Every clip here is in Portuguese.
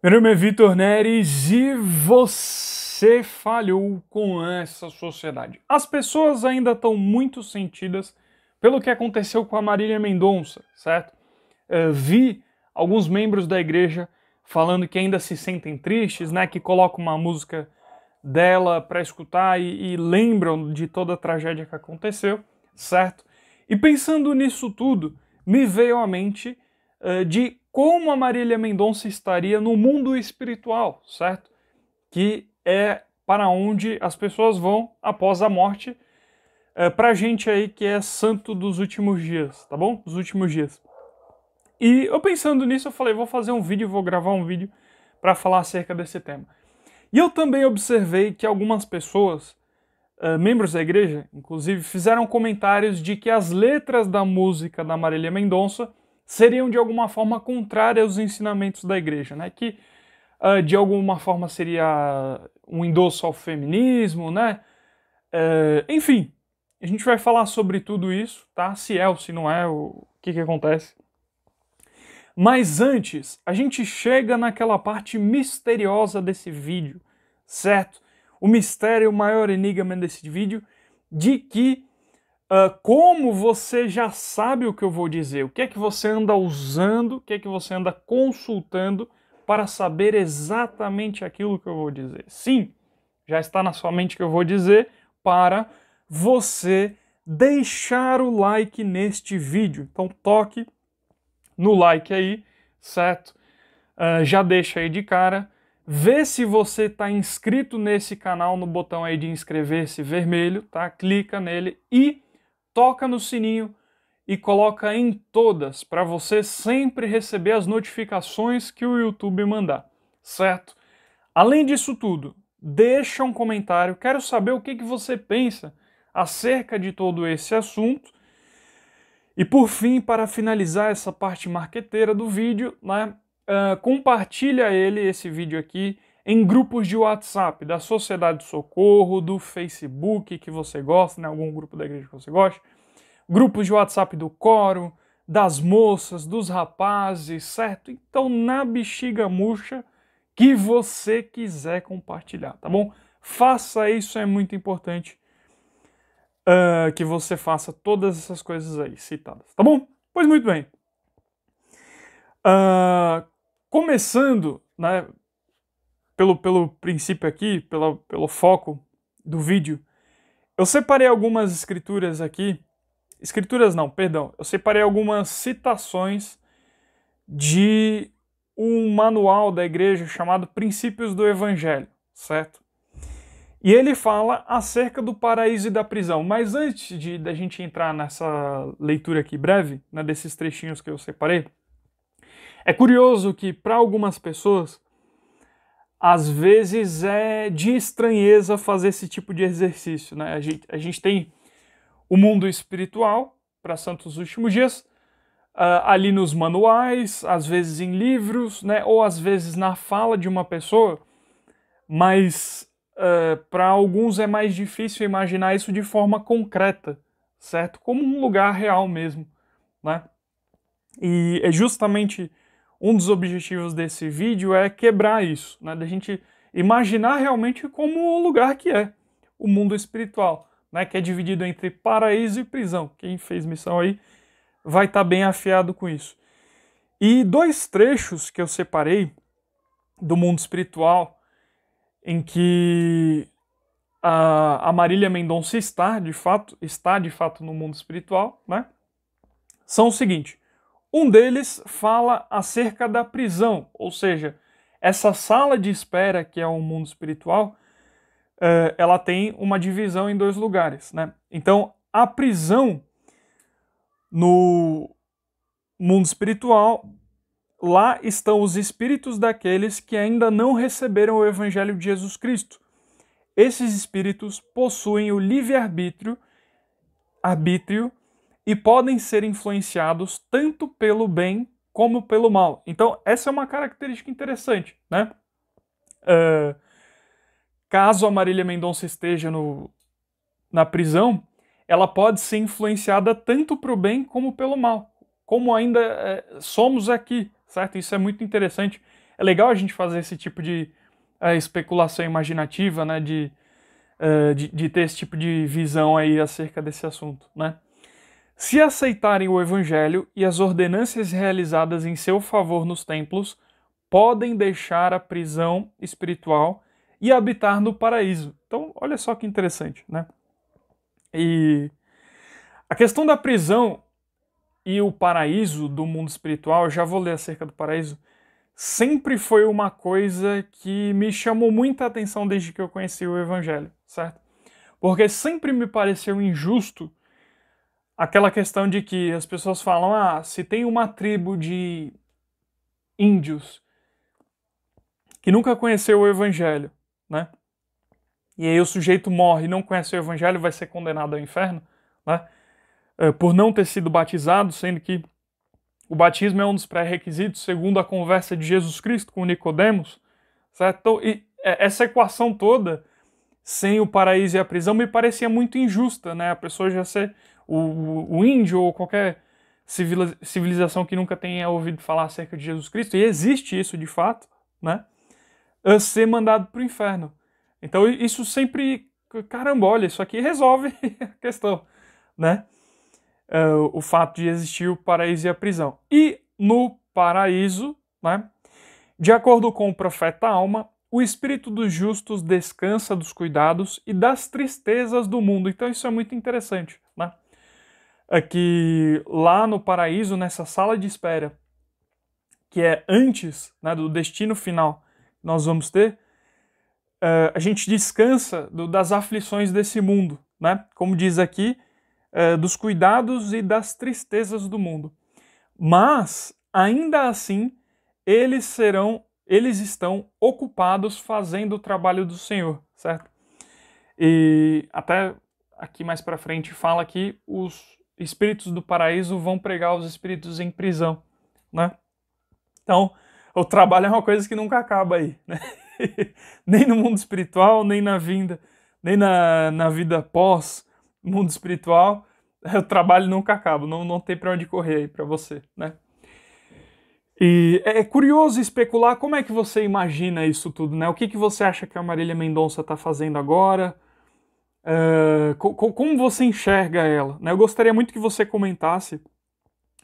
Meu nome é Vitor Neres e você falhou com essa sociedade. As pessoas ainda estão muito sentidas pelo que aconteceu com a Marília Mendonça, certo? Eh, vi alguns membros da igreja falando que ainda se sentem tristes, né? Que colocam uma música dela para escutar e, e lembram de toda a tragédia que aconteceu, certo? E pensando nisso tudo, me veio à mente uh, de como a Marília Mendonça estaria no mundo espiritual, certo? Que é para onde as pessoas vão após a morte, é, para gente aí que é santo dos últimos dias, tá bom? Dos últimos dias. E eu pensando nisso, eu falei, vou fazer um vídeo, vou gravar um vídeo para falar acerca desse tema. E eu também observei que algumas pessoas, uh, membros da igreja, inclusive, fizeram comentários de que as letras da música da Marília Mendonça seriam de alguma forma contrárias aos ensinamentos da igreja, né? Que uh, de alguma forma seria um endosso ao feminismo, né? Uh, enfim, a gente vai falar sobre tudo isso, tá? Se é ou se não é, o que que acontece. Mas antes, a gente chega naquela parte misteriosa desse vídeo, certo? O mistério, o maior enigma desse vídeo, de que Uh, como você já sabe o que eu vou dizer, o que é que você anda usando, o que é que você anda consultando para saber exatamente aquilo que eu vou dizer. Sim, já está na sua mente que eu vou dizer para você deixar o like neste vídeo. Então toque no like aí, certo? Uh, já deixa aí de cara. Vê se você está inscrito nesse canal no botão aí de inscrever-se vermelho, tá? Clica nele e toca no sininho e coloca em todas para você sempre receber as notificações que o YouTube mandar, certo? Além disso tudo, deixa um comentário, quero saber o que, que você pensa acerca de todo esse assunto. E por fim, para finalizar essa parte marqueteira do vídeo, né, uh, compartilha ele, esse vídeo aqui, em grupos de WhatsApp, da Sociedade de Socorro, do Facebook que você gosta, né, algum grupo da igreja que você gosta, grupos de WhatsApp do coro, das moças, dos rapazes, certo? Então, na bexiga murcha que você quiser compartilhar, tá bom? Faça isso, é muito importante uh, que você faça todas essas coisas aí citadas, tá bom? Pois muito bem. Uh, começando, né, pelo, pelo princípio aqui, pela, pelo foco do vídeo, eu separei algumas escrituras aqui. Escrituras não, perdão. Eu separei algumas citações de um manual da igreja chamado Princípios do Evangelho, certo? E ele fala acerca do paraíso e da prisão. Mas antes de da gente entrar nessa leitura aqui breve, né, desses trechinhos que eu separei, é curioso que para algumas pessoas às vezes é de estranheza fazer esse tipo de exercício. Né? A, gente, a gente tem o mundo espiritual para Santos Últimos Dias, uh, ali nos manuais, às vezes em livros, né? ou às vezes na fala de uma pessoa, mas uh, para alguns é mais difícil imaginar isso de forma concreta, certo? Como um lugar real mesmo. Né? E é justamente um dos objetivos desse vídeo é quebrar isso, né? Da gente imaginar realmente como o lugar que é o mundo espiritual, né? Que é dividido entre paraíso e prisão. Quem fez missão aí vai estar tá bem afiado com isso. E dois trechos que eu separei do mundo espiritual em que a, Marília Mendonça está de fato está de fato no mundo espiritual, né? São o seguinte: um deles fala acerca da prisão, ou seja, essa sala de espera que é o mundo espiritual, eh, ela tem uma divisão em dois lugares, né? Então, a prisão no mundo espiritual, lá estão os espíritos daqueles que ainda não receberam o evangelho de Jesus Cristo. Esses espíritos possuem o livre arbítrio, arbítrio e podem ser influenciados tanto pelo bem como pelo mal. Então, essa é uma característica interessante, né? Uh, caso a Marília Mendonça esteja no, na prisão, ela pode ser influenciada tanto para o bem como pelo mal, como ainda é, somos aqui, certo? Isso é muito interessante. É legal a gente fazer esse tipo de é, especulação imaginativa, né? De, uh, de, de ter esse tipo de visão aí acerca desse assunto, né? Se aceitarem o Evangelho e as ordenanças realizadas em seu favor nos templos, podem deixar a prisão espiritual e habitar no paraíso. Então, olha só que interessante, né? E a questão da prisão e o paraíso do mundo espiritual, já vou ler acerca do paraíso, sempre foi uma coisa que me chamou muita atenção desde que eu conheci o Evangelho, certo? Porque sempre me pareceu injusto aquela questão de que as pessoas falam: ah, se tem uma tribo de índios que nunca conheceu o evangelho, né? E aí o sujeito morre e não conhece o evangelho, vai ser condenado ao inferno, né? É, por não ter sido batizado, sendo que o batismo é um dos pré-requisitos, segundo a conversa de Jesus Cristo com Nicodemos, certo? E é, essa equação toda sem o paraíso e a prisão me parecia muito injusta, né? A pessoa já ser o, o índio ou qualquer civilização que nunca tenha ouvido falar acerca de Jesus Cristo, e existe isso de fato, né? ser mandado para o inferno. Então isso sempre, caramba, olha, isso aqui resolve a questão, né? É, o fato de existir o paraíso e a prisão. E no paraíso, né? De acordo com o profeta Alma, o espírito dos justos descansa dos cuidados e das tristezas do mundo. Então isso é muito interessante, né? aqui é lá no paraíso, nessa sala de espera, que é antes né, do destino final que nós vamos ter, uh, a gente descansa do, das aflições desse mundo, né? Como diz aqui, uh, dos cuidados e das tristezas do mundo. Mas, ainda assim, eles serão, eles estão ocupados fazendo o trabalho do Senhor, certo? E até aqui mais para frente fala que os espíritos do paraíso vão pregar os espíritos em prisão, né? Então, o trabalho é uma coisa que nunca acaba aí, né? nem no mundo espiritual, nem na vinda, nem na, na vida pós mundo espiritual, o trabalho nunca acaba, não, não tem para onde correr aí para você, né? E é, é curioso especular como é que você imagina isso tudo, né? O que, que você acha que a Marília Mendonça está fazendo agora? É, co como você enxerga ela? Né? Eu gostaria muito que você comentasse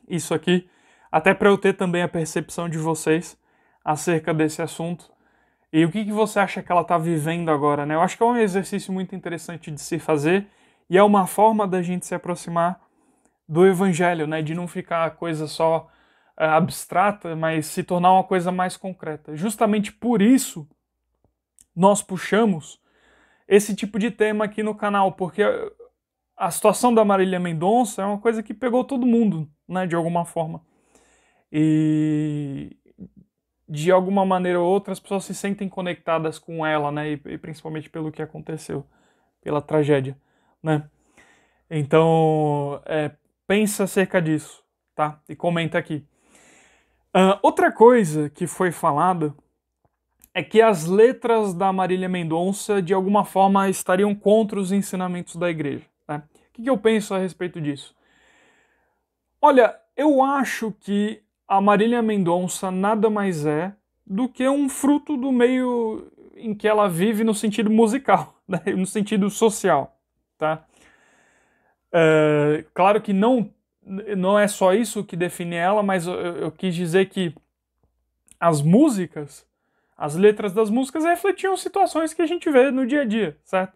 isso aqui, até para eu ter também a percepção de vocês acerca desse assunto. E o que, que você acha que ela está vivendo agora? Né? Eu acho que é um exercício muito interessante de se fazer e é uma forma da gente se aproximar do evangelho, né? de não ficar coisa só uh, abstrata, mas se tornar uma coisa mais concreta. Justamente por isso, nós puxamos esse tipo de tema aqui no canal, porque a situação da Marília Mendonça é uma coisa que pegou todo mundo, né, de alguma forma. E de alguma maneira ou outra as pessoas se sentem conectadas com ela, né, e, e principalmente pelo que aconteceu, pela tragédia, né. Então, é, pensa acerca disso, tá? E comenta aqui. Uh, outra coisa que foi falada é que as letras da Marília Mendonça de alguma forma estariam contra os ensinamentos da igreja. Né? O que eu penso a respeito disso? Olha, eu acho que a Marília Mendonça nada mais é do que um fruto do meio em que ela vive no sentido musical, né? no sentido social, tá? É, claro que não não é só isso que define ela, mas eu, eu quis dizer que as músicas as letras das músicas refletiam situações que a gente vê no dia a dia, certo?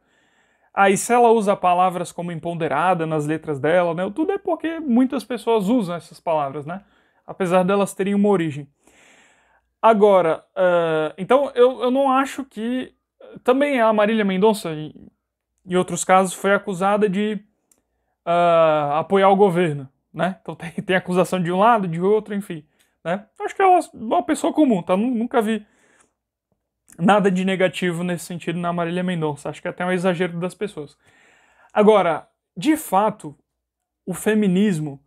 Aí se ela usa palavras como empoderada nas letras dela, né? Tudo é porque muitas pessoas usam essas palavras, né? Apesar delas terem uma origem. Agora, uh, então eu, eu não acho que. Também a Marília Mendonça, em, em outros casos, foi acusada de uh, apoiar o governo, né? Então tem, tem acusação de um lado, de outro, enfim. Né? Acho que ela é uma pessoa comum, tá? Nunca vi nada de negativo nesse sentido na Marília Mendonça. Acho que é até é um exagero das pessoas. Agora, de fato, o feminismo,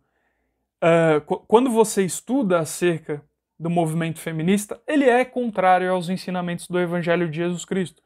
uh, quando você estuda acerca do movimento feminista, ele é contrário aos ensinamentos do Evangelho de Jesus Cristo.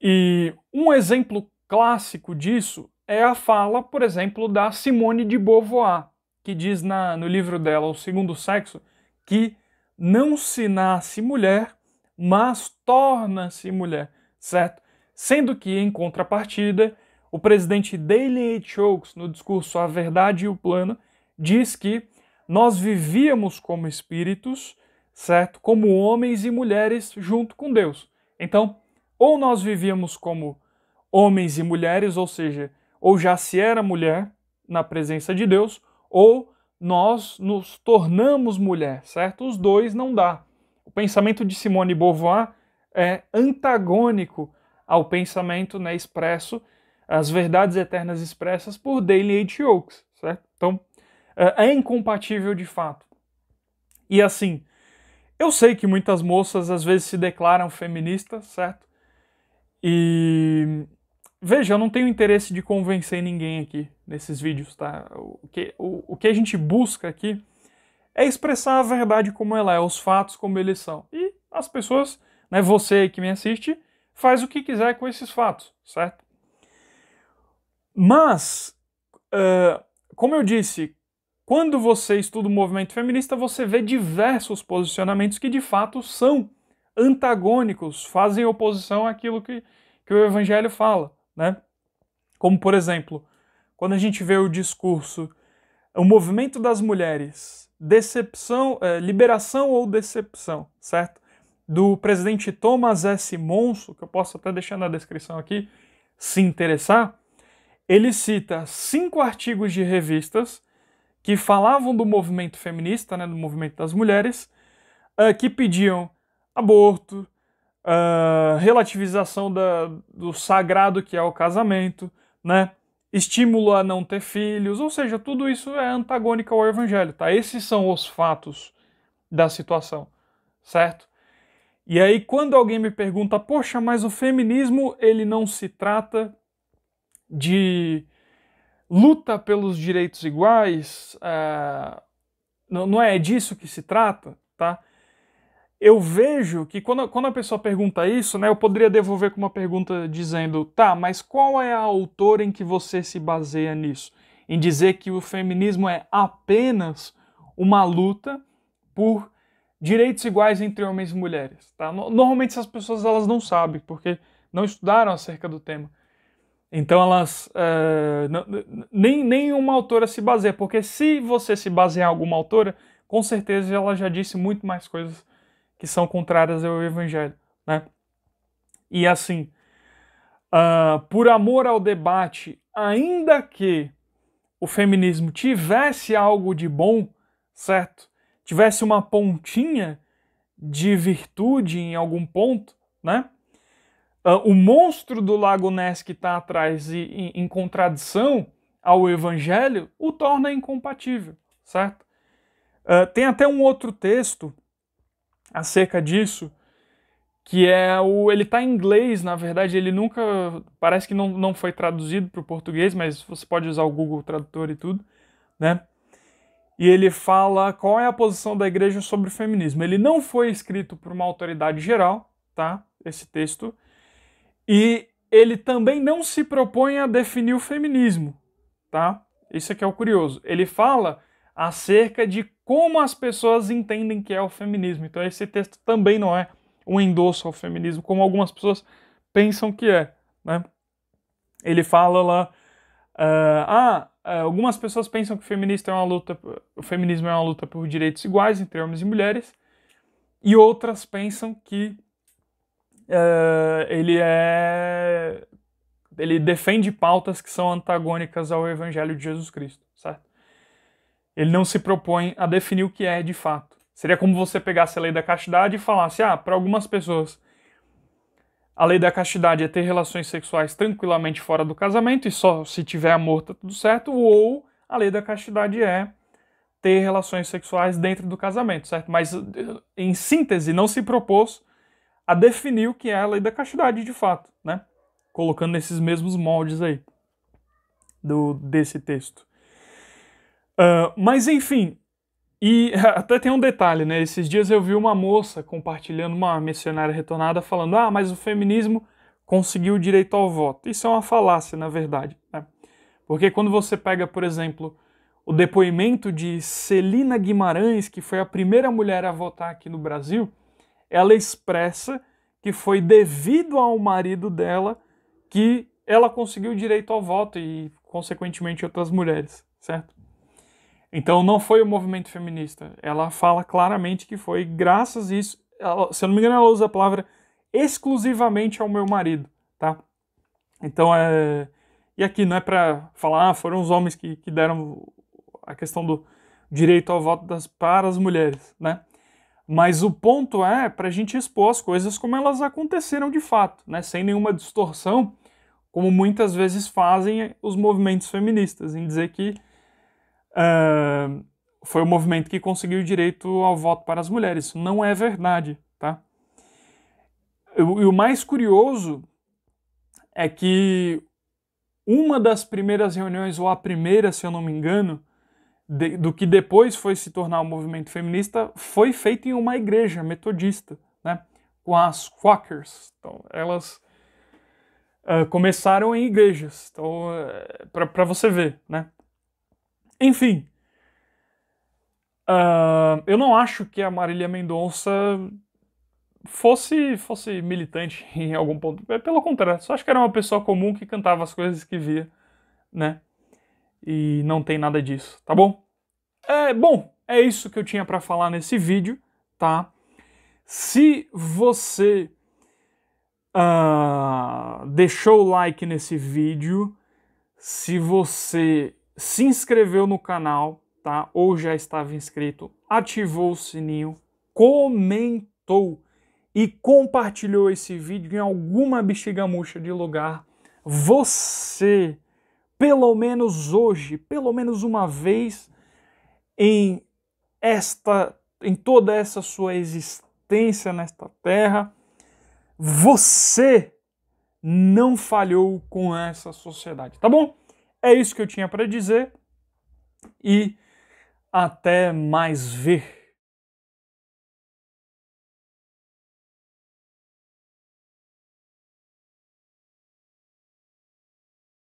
E um exemplo clássico disso é a fala, por exemplo, da Simone de Beauvoir, que diz na, no livro dela, O Segundo Sexo, que não se nasce mulher, mas torna-se mulher, certo? Sendo que, em contrapartida, o presidente Daley H. Oaks, no discurso A Verdade e o Plano, diz que nós vivíamos como espíritos, certo? Como homens e mulheres junto com Deus. Então, ou nós vivíamos como homens e mulheres, ou seja, ou já se era mulher na presença de Deus, ou nós nos tornamos mulher, certo? Os dois não dá. O pensamento de Simone Beauvoir é antagônico ao pensamento né, expresso, as verdades eternas expressas por Daily H. Oaks, certo? Então, é, é incompatível de fato. E assim, eu sei que muitas moças às vezes se declaram feministas, certo? E veja, eu não tenho interesse de convencer ninguém aqui nesses vídeos, tá? O que, o, o que a gente busca aqui é expressar a verdade como ela é, os fatos como eles são. E as pessoas, né, você que me assiste, faz o que quiser com esses fatos, certo? Mas, uh, como eu disse, quando você estuda o movimento feminista, você vê diversos posicionamentos que de fato são antagônicos, fazem oposição àquilo que, que o evangelho fala, né? Como, por exemplo, quando a gente vê o discurso é o movimento das mulheres, decepção, é, liberação ou decepção, certo? Do presidente Thomas S. Monso, que eu posso até deixar na descrição aqui, se interessar, ele cita cinco artigos de revistas que falavam do movimento feminista, né, do movimento das mulheres, uh, que pediam aborto, uh, relativização da, do sagrado que é o casamento, né, estímulo a não ter filhos, ou seja, tudo isso é antagônico ao evangelho, tá? Esses são os fatos da situação, certo? E aí quando alguém me pergunta, poxa, mas o feminismo ele não se trata de luta pelos direitos iguais, é... não é disso que se trata, tá? eu vejo que quando, quando a pessoa pergunta isso, né, eu poderia devolver com uma pergunta dizendo: tá, mas qual é a autora em que você se baseia nisso? Em dizer que o feminismo é apenas uma luta por direitos iguais entre homens e mulheres. Tá? Normalmente essas pessoas elas não sabem, porque não estudaram acerca do tema. Então elas. É, nem, nem uma autora se baseia, porque se você se basear em alguma autora, com certeza ela já disse muito mais coisas que são contrárias ao Evangelho. Né? E assim, uh, por amor ao debate, ainda que o feminismo tivesse algo de bom, certo? Tivesse uma pontinha de virtude em algum ponto, né? Uh, o monstro do Lago Ness que está atrás e, em, em contradição ao Evangelho o torna incompatível, certo? Uh, tem até um outro texto acerca disso, que é o. Ele está em inglês, na verdade, ele nunca. Parece que não, não foi traduzido para o português, mas você pode usar o Google Tradutor e tudo, né? E ele fala qual é a posição da igreja sobre o feminismo. Ele não foi escrito por uma autoridade geral, tá? Esse texto. E ele também não se propõe a definir o feminismo, tá? Isso aqui é, é o curioso. Ele fala acerca de como as pessoas entendem que é o feminismo. Então esse texto também não é um endosso ao feminismo, como algumas pessoas pensam que é. Né? Ele fala lá, uh, ah, ah eh, algumas pessoas pensam que o feminismo é uma luta, o feminismo é uma luta por direitos iguais entre homens e mulheres, e outras pensam que uh, ele é ele defende pautas que são antagônicas ao Evangelho de Jesus Cristo, certo? ele não se propõe a definir o que é de fato. Seria como você pegasse a lei da castidade e falasse: ah, para algumas pessoas, a lei da castidade é ter relações sexuais tranquilamente fora do casamento e só se tiver amor tá tudo certo, ou a lei da castidade é ter relações sexuais dentro do casamento, certo? Mas, em síntese, não se propôs a definir o que é a lei da castidade de fato, né? Colocando nesses mesmos moldes aí do desse texto. Uh, mas enfim, e até tem um detalhe, né? Esses dias eu vi uma moça compartilhando, uma missionária retornada, falando: ah, mas o feminismo conseguiu o direito ao voto. Isso é uma falácia, na verdade. Né? Porque quando você pega, por exemplo, o depoimento de Celina Guimarães, que foi a primeira mulher a votar aqui no Brasil, ela expressa que foi devido ao marido dela que ela conseguiu o direito ao voto e, consequentemente, outras mulheres, certo? Então não foi o movimento feminista. Ela fala claramente que foi graças a isso. Ela, se eu não me engano, ela usa a palavra exclusivamente ao meu marido, tá? Então é. E aqui não é para falar, ah, foram os homens que, que deram a questão do direito ao voto das, para as mulheres, né? Mas o ponto é para a gente expor as coisas como elas aconteceram de fato, né? Sem nenhuma distorção, como muitas vezes fazem os movimentos feministas, em dizer que uh, foi o movimento que conseguiu o direito ao voto para as mulheres. Não é verdade, tá? E o mais curioso é que uma das primeiras reuniões, ou a primeira, se eu não me engano, de, do que depois foi se tornar o um movimento feminista, foi feita em uma igreja metodista, né? Com as Quakers. Então, elas uh, começaram em igrejas. Então, uh, eh, para você ver, né? Enfim. Uh, eu não acho que a Marília Mendonça fosse fosse militante em algum ponto. É, pelo contrário, só acho que era uma pessoa comum que cantava as coisas que via, né? E não tem nada disso, tá bom? É, bom, é isso que eu tinha para falar nesse vídeo, tá? Se você uh, deixou o like nesse vídeo, se você se inscreveu no canal, tá? Ou já estava inscrito, ativou o sininho, comentou e compartilhou esse vídeo em alguma bexiga murcha de lugar, você, pelo menos hoje, pelo menos uma vez em esta em toda essa sua existência nesta terra, você não falhou com essa sociedade, tá bom? É isso que eu tinha para dizer e até mais ver.